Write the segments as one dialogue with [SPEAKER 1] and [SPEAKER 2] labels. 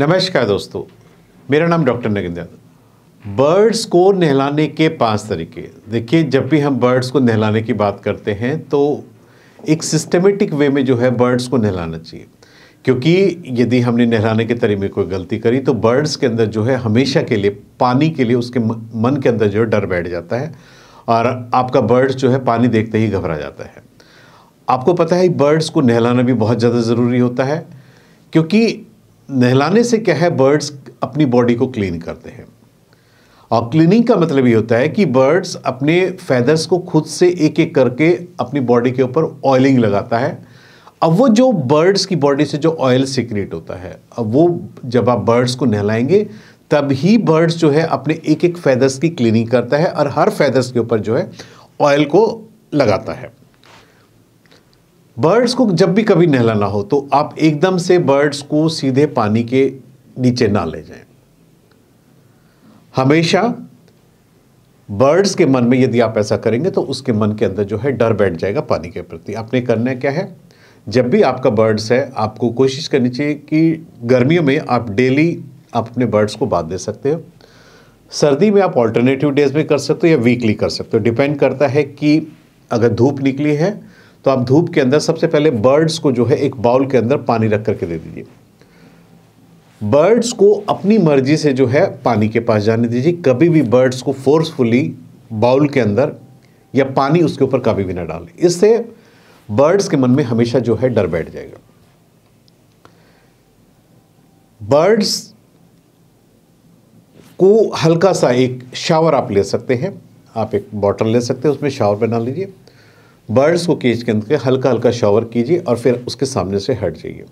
[SPEAKER 1] नमस्कार दोस्तों मेरा नाम डॉक्टर नगेंद्र बर्ड्स को नहलाने के पांच तरीके देखिए जब भी हम बर्ड्स को नहलाने की बात करते हैं तो एक सिस्टमेटिक वे में जो है बर्ड्स को नहलाना चाहिए क्योंकि यदि हमने नहलाने के तरीके में कोई गलती करी तो बर्ड्स के अंदर जो है हमेशा के लिए पानी के लिए उसके मन के अंदर जो है डर बैठ जाता है और आपका बर्ड्स जो है पानी देखते ही घबरा जाता है आपको पता है बर्ड्स को नहलाना भी बहुत ज़्यादा ज़रूरी होता है क्योंकि नहलाने से क्या है बर्ड्स अपनी बॉडी को क्लीन करते हैं और क्लीनिंग का मतलब ये होता है कि बर्ड्स अपने फैदर्स को खुद से एक एक करके अपनी बॉडी के ऊपर ऑयलिंग लगाता है अब वो जो बर्ड्स की बॉडी से जो ऑयल सिक्रेट होता है अब वो जब आप बर्ड्स को नहलाएंगे तब ही बर्ड्स जो है अपने एक एक फैदर्स की क्लीनिंग करता है और हर फैदर्स के ऊपर जो है ऑयल को लगाता है बर्ड्स को जब भी कभी नहलाना हो तो आप एकदम से बर्ड्स को सीधे पानी के नीचे ना ले जाएं हमेशा बर्ड्स के मन में यदि आप ऐसा करेंगे तो उसके मन के अंदर जो है डर बैठ जाएगा पानी के प्रति आपने करना क्या है जब भी आपका बर्ड्स है आपको कोशिश करनी चाहिए कि गर्मियों में आप डेली आप अपने बर्ड्स को बात दे सकते हो सर्दी में आप ऑल्टरनेटिव डेज में कर सकते हो या वीकली कर सकते हो डिपेंड करता है कि अगर धूप निकली है तो आप धूप के अंदर सबसे पहले बर्ड्स को जो है एक बाउल के अंदर पानी रख करके दे दीजिए बर्ड्स को अपनी मर्जी से जो है पानी के पास जाने दीजिए कभी भी बर्ड्स को फोर्सफुली बाउल के अंदर या पानी उसके ऊपर कभी भी ना डालें इससे बर्ड्स के मन में हमेशा जो है डर बैठ जाएगा बर्ड्स को हल्का सा एक शावर आप ले सकते हैं आप एक बॉटल ले सकते हैं उसमें शावर बना लीजिए बर्ड्स को केज के अंदर हल्का हल्का शॉवर कीजिए और फिर उसके सामने से हट जाइए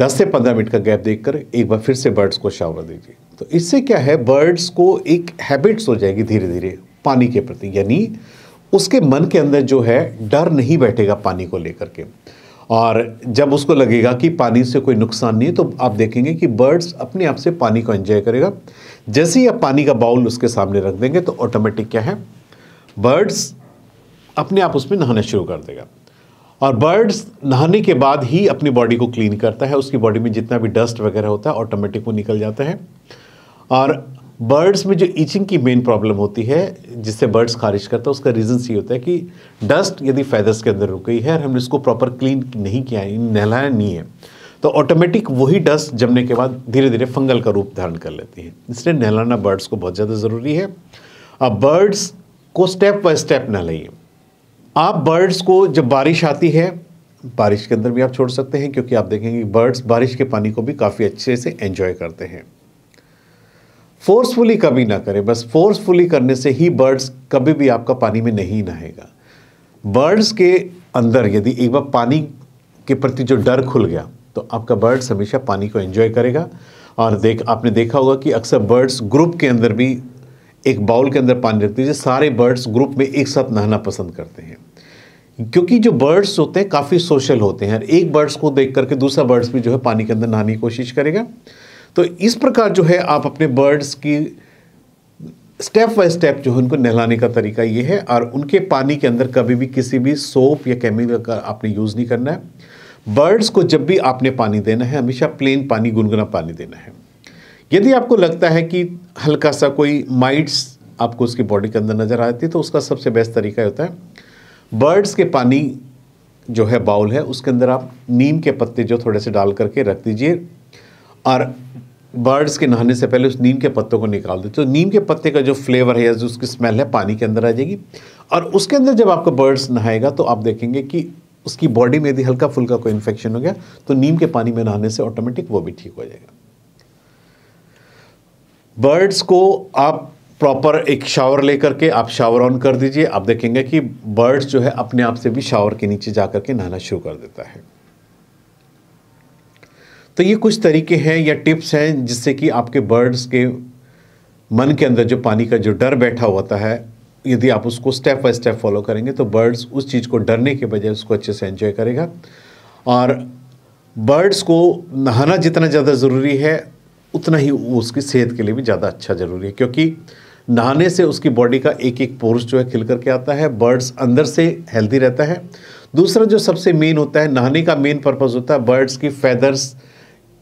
[SPEAKER 1] 10 से 15 मिनट का गैप देखकर एक बार फिर से बर्ड्स को शावर दीजिए तो इससे क्या है बर्ड्स को एक हैबिट्स हो जाएगी धीरे धीरे पानी के प्रति यानी उसके मन के अंदर जो है डर नहीं बैठेगा पानी को लेकर के और जब उसको लगेगा कि पानी से कोई नुकसान नहीं है तो आप देखेंगे कि बर्ड्स अपने आप से पानी को एंजॉय करेगा जैसे ही आप पानी का बाउल उसके सामने रख देंगे तो ऑटोमेटिक क्या है बर्ड्स अपने आप उसमें नहाना शुरू कर देगा और बर्ड्स नहाने के बाद ही अपनी बॉडी को क्लीन करता है उसकी बॉडी में जितना भी डस्ट वगैरह होता है ऑटोमेटिक वो निकल जाता है और बर्ड्स में जो ईचिंग की मेन प्रॉब्लम होती है जिससे बर्ड्स खारिज करता है उसका रीज़न ये होता है कि डस्ट यदि फैदर्स के अंदर रुक गई है और हमने इसको प्रॉपर क्लीन नहीं किया है नहलाया नहीं है तो ऑटोमेटिक वही डस्ट जमने के बाद धीरे धीरे फंगल का रूप धारण कर लेती है इसलिए नहलाना बर्ड्स को बहुत ज़्यादा ज़रूरी है अब बर्ड्स को स्टेप बाय स्टेप ना लें आप बर्ड्स को जब बारिश आती है बारिश के अंदर भी आप छोड़ सकते हैं क्योंकि आप देखेंगे बर्ड्स बारिश के पानी को भी काफ़ी अच्छे से एंजॉय करते हैं फोर्सफुली कभी ना करें बस फोर्सफुली करने से ही बर्ड्स कभी भी आपका पानी में नहीं नहाएगा बर्ड्स के अंदर यदि एक बार पानी के प्रति जो डर खुल गया तो आपका बर्ड्स हमेशा पानी को एंजॉय करेगा और देख आपने देखा होगा कि अक्सर बर्ड्स ग्रुप के अंदर भी एक बाउल के अंदर पानी रखते हैं सारे बर्ड्स ग्रुप में एक साथ नहाना पसंद करते हैं क्योंकि जो बर्ड्स होते हैं काफ़ी सोशल होते हैं एक बर्ड्स को देख करके दूसरा बर्ड्स भी जो है पानी के अंदर नहाने की कोशिश करेगा तो इस प्रकार जो है आप अपने बर्ड्स की स्टेप बाय स्टेप जो है उनको नहलाने का तरीका ये है और उनके पानी के अंदर कभी भी किसी भी सोप या केमिकल का आपने यूज़ नहीं करना है बर्ड्स को जब भी आपने पानी देना है हमेशा प्लेन पानी गुनगुना पानी देना है यदि आपको लगता है कि हल्का सा कोई माइट्स आपको उसकी बॉडी के अंदर नज़र आती है तो उसका सबसे बेस्ट तरीका होता है बर्ड्स के पानी जो है बाउल है उसके अंदर आप नीम के पत्ते जो थोड़े से डाल करके रख दीजिए और बर्ड्स के नहाने से पहले उस नीम के पत्तों को निकाल दीजिए तो नीम के पत्ते का जो फ्लेवर है या जो उसकी स्मेल है पानी के अंदर आ जाएगी और उसके अंदर जब आपका बर्ड्स नहाएगा तो आप देखेंगे कि उसकी बॉडी में यदि हल्का फुल्का कोई इन्फेक्शन हो गया तो नीम के पानी में नहाने से ऑटोमेटिक वो भी ठीक हो जाएगा बर्ड्स को आप प्रॉपर एक शावर लेकर के आप शावर ऑन कर दीजिए आप देखेंगे कि बर्ड्स जो है अपने आप से भी शावर के नीचे जा कर के नहाना शुरू कर देता है तो ये कुछ तरीके हैं या टिप्स हैं जिससे कि आपके बर्ड्स के मन के अंदर जो पानी का जो डर बैठा होता है यदि आप उसको स्टेप बाय स्टेप फॉलो करेंगे तो बर्ड्स उस चीज़ को डरने के बजाय उसको अच्छे से एंजॉय करेगा और बर्ड्स को नहाना जितना ज़्यादा ज़रूरी है उतना ही उसकी सेहत के लिए भी ज़्यादा अच्छा ज़रूरी है क्योंकि नहाने से उसकी बॉडी का एक एक पोर्स जो है खिल करके आता है बर्ड्स अंदर से हेल्दी रहता है दूसरा जो सबसे मेन होता है नहाने का मेन पर्पज़ होता है बर्ड्स की फैदर्स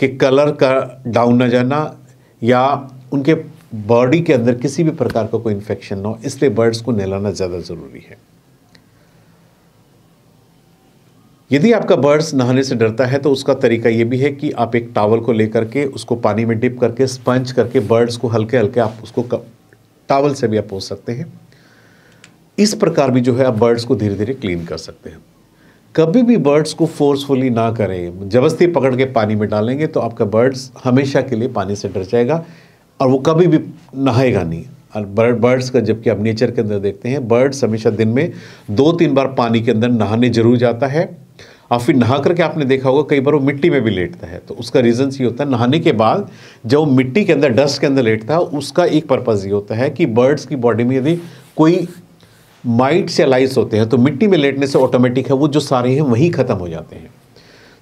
[SPEAKER 1] के कलर का डाउन ना जाना या उनके बॉडी के अंदर किसी भी प्रकार का को कोई इन्फेक्शन ना हो इसलिए बर्ड्स को नहलाना ज़्यादा ज़रूरी है यदि आपका बर्ड्स नहाने से डरता है तो उसका तरीका ये भी है कि आप एक टावल को लेकर के उसको पानी में डिप करके स्पंज करके बर्ड्स को हल्के हल्के आप उसको टावल से भी आप पोस सकते हैं इस प्रकार भी जो है आप बर्ड्स को धीरे धीरे क्लीन कर सकते हैं कभी भी बर्ड्स को फोर्सफुली ना करें जबरदस्ती पकड़ के पानी में डालेंगे तो आपका बर्ड्स हमेशा के लिए पानी से डर जाएगा और वो कभी भी नहाएगा नहीं और बर्ड बर्ड्स का जबकि आप नेचर के अंदर देखते हैं बर्ड्स हमेशा दिन में दो तीन बार पानी के अंदर नहाने जरूर जाता है और फिर नहा करके आपने देखा होगा कई बार वो मिट्टी में भी लेटता है तो उसका रीज़न ये होता है नहाने के बाद जब मिट्टी के अंदर डस्ट के अंदर लेटता है उसका एक पर्पज़ ये होता है कि बर्ड्स की बॉडी में यदि कोई माइट्स या लाइस होते हैं तो मिट्टी में लेटने से ऑटोमेटिक है वो जो सारे हैं वहीं ख़त्म हो जाते हैं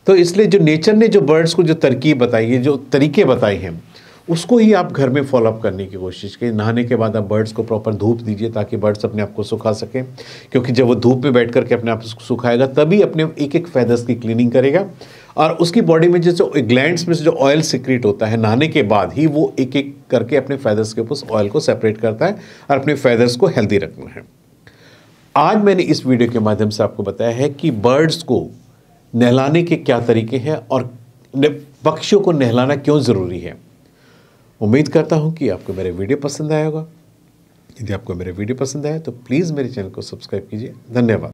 [SPEAKER 1] तो इसलिए जो नेचर ने जो बर्ड्स को जो तरकीब बताई है जो तरीके बताए हैं उसको ही आप घर में फॉलोअप करने की कोशिश करें नहाने के बाद आप बर्ड्स को प्रॉपर धूप दीजिए ताकि बर्ड्स अपने आप को सुखा सकें क्योंकि जब वो धूप में बैठ करके अपने आप को सुखाएगा तभी अपने एक एक फैदर्स की क्लीनिंग करेगा और उसकी बॉडी में जैसे ग्लैंड्स में से जो ऑयल सिक्रीट होता है नहाने के बाद ही वो एक एक करके अपने फैदर्स के ऊपर ऑयल को सेपरेट करता है और अपने फैदर्स को हेल्दी रखना है आज मैंने इस वीडियो के माध्यम से आपको बताया है कि बर्ड्स को नहलाने के क्या तरीके हैं और पक्षियों को नहलाना क्यों ज़रूरी है उम्मीद करता हूँ कि आपको मेरे वीडियो पसंद आया होगा यदि आपको मेरे वीडियो पसंद आया तो प्लीज़ मेरे चैनल को सब्सक्राइब कीजिए धन्यवाद